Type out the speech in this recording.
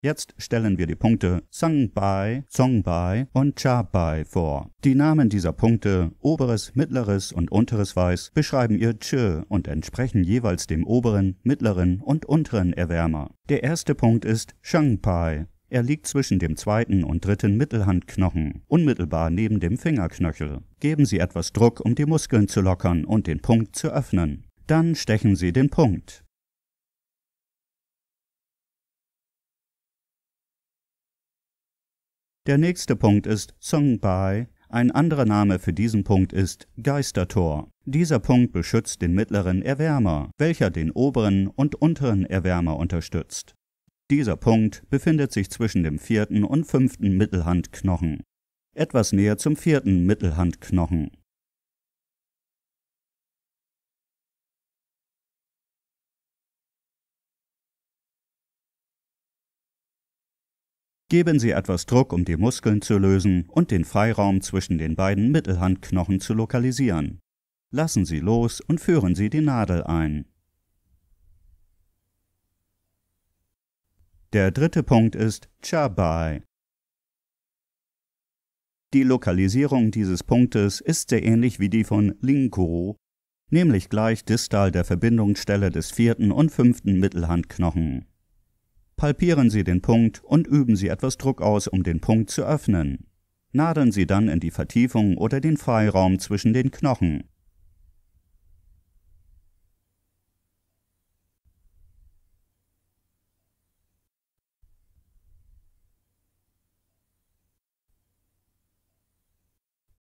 Jetzt stellen wir die Punkte Sang Bai, Song Bai und Cha Bai vor. Die Namen dieser Punkte, oberes, mittleres und unteres Weiß, beschreiben ihr Che und entsprechen jeweils dem oberen, mittleren und unteren Erwärmer. Der erste Punkt ist Shang Bai. Er liegt zwischen dem zweiten und dritten Mittelhandknochen, unmittelbar neben dem Fingerknöchel. Geben Sie etwas Druck, um die Muskeln zu lockern und den Punkt zu öffnen. Dann stechen Sie den Punkt. Der nächste Punkt ist Songbai. Ein anderer Name für diesen Punkt ist Geistertor. Dieser Punkt beschützt den mittleren Erwärmer, welcher den oberen und unteren Erwärmer unterstützt. Dieser Punkt befindet sich zwischen dem vierten und fünften Mittelhandknochen. Etwas näher zum vierten Mittelhandknochen. Geben Sie etwas Druck, um die Muskeln zu lösen und den Freiraum zwischen den beiden Mittelhandknochen zu lokalisieren. Lassen Sie los und führen Sie die Nadel ein. Der dritte Punkt ist Chabai. Die Lokalisierung dieses Punktes ist sehr ähnlich wie die von Linko, nämlich gleich distal der Verbindungsstelle des vierten und fünften Mittelhandknochen. Palpieren Sie den Punkt und üben Sie etwas Druck aus, um den Punkt zu öffnen. Nadeln Sie dann in die Vertiefung oder den Freiraum zwischen den Knochen